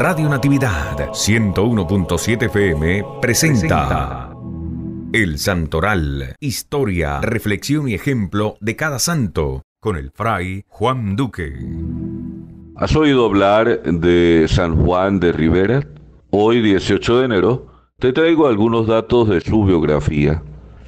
Radio Natividad 101.7 FM presenta El Santoral, historia, reflexión y ejemplo de cada santo, con el fray Juan Duque. ¿Has oído hablar de San Juan de Rivera? Hoy, 18 de enero, te traigo algunos datos de su biografía.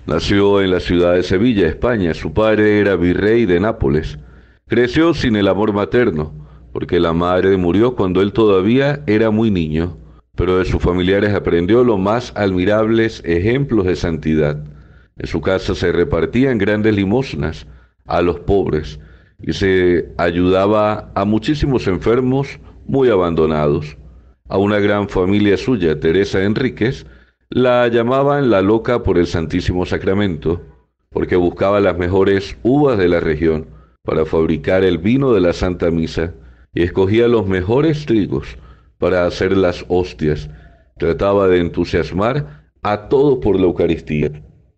Nació en la ciudad de Sevilla, España. Su padre era virrey de Nápoles. Creció sin el amor materno porque la madre murió cuando él todavía era muy niño, pero de sus familiares aprendió los más admirables ejemplos de santidad. En su casa se repartían grandes limosnas a los pobres y se ayudaba a muchísimos enfermos muy abandonados. A una gran familia suya, Teresa Enríquez, la llamaban la loca por el Santísimo Sacramento, porque buscaba las mejores uvas de la región para fabricar el vino de la Santa Misa y escogía los mejores trigos para hacer las hostias. Trataba de entusiasmar a todos por la Eucaristía.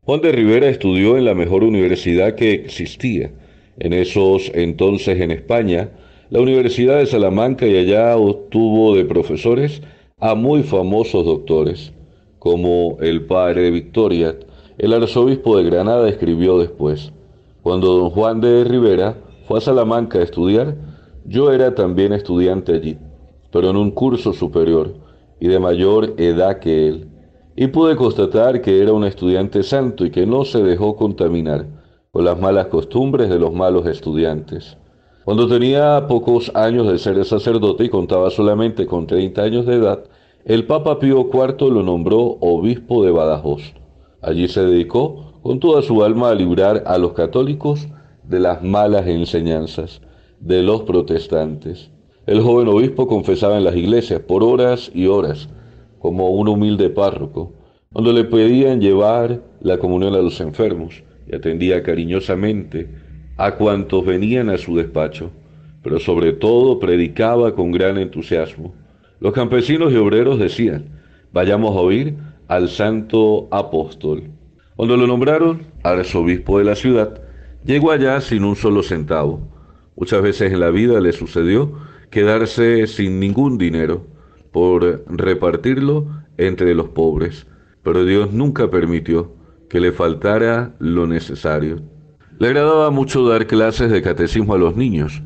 Juan de Rivera estudió en la mejor universidad que existía. En esos entonces en España, la Universidad de Salamanca y allá obtuvo de profesores a muy famosos doctores, como el padre Victoria, el arzobispo de Granada escribió después. Cuando don Juan de Rivera fue a Salamanca a estudiar, yo era también estudiante allí, pero en un curso superior y de mayor edad que él, y pude constatar que era un estudiante santo y que no se dejó contaminar con las malas costumbres de los malos estudiantes. Cuando tenía pocos años de ser sacerdote y contaba solamente con 30 años de edad, el Papa Pío IV lo nombró obispo de Badajoz. Allí se dedicó con toda su alma a librar a los católicos de las malas enseñanzas de los protestantes. El joven obispo confesaba en las iglesias por horas y horas, como un humilde párroco, cuando le pedían llevar la comunión a los enfermos y atendía cariñosamente a cuantos venían a su despacho, pero sobre todo predicaba con gran entusiasmo. Los campesinos y obreros decían, vayamos a oír al santo apóstol. Cuando lo nombraron arzobispo de la ciudad, llegó allá sin un solo centavo Muchas veces en la vida le sucedió quedarse sin ningún dinero por repartirlo entre los pobres, pero Dios nunca permitió que le faltara lo necesario. Le agradaba mucho dar clases de catecismo a los niños.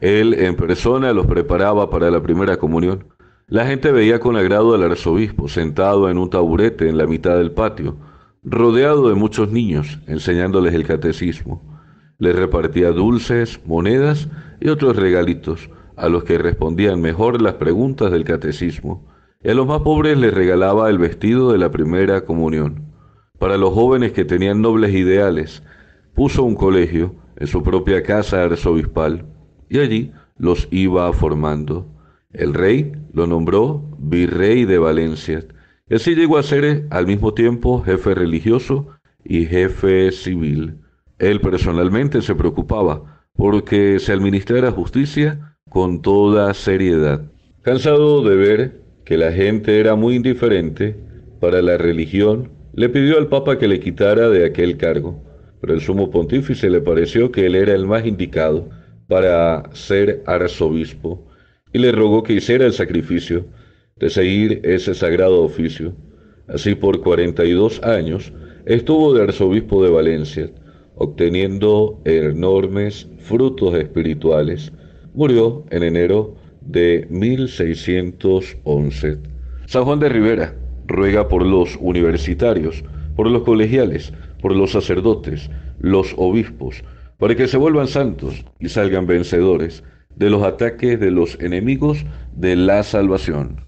Él en persona los preparaba para la primera comunión. La gente veía con agrado al arzobispo sentado en un taburete en la mitad del patio, rodeado de muchos niños, enseñándoles el catecismo. Le repartía dulces, monedas y otros regalitos, a los que respondían mejor las preguntas del catecismo, y a los más pobres les regalaba el vestido de la primera comunión. Para los jóvenes que tenían nobles ideales, puso un colegio en su propia casa arzobispal, y allí los iba formando. El rey lo nombró virrey de Valencia, y así llegó a ser al mismo tiempo jefe religioso y jefe civil. Él personalmente se preocupaba porque se administrara justicia con toda seriedad. Cansado de ver que la gente era muy indiferente para la religión, le pidió al Papa que le quitara de aquel cargo, pero el sumo pontífice le pareció que él era el más indicado para ser arzobispo y le rogó que hiciera el sacrificio de seguir ese sagrado oficio. Así por 42 años estuvo de arzobispo de Valencia, obteniendo enormes frutos espirituales, murió en enero de 1611. San Juan de Rivera ruega por los universitarios, por los colegiales, por los sacerdotes, los obispos, para que se vuelvan santos y salgan vencedores de los ataques de los enemigos de la salvación.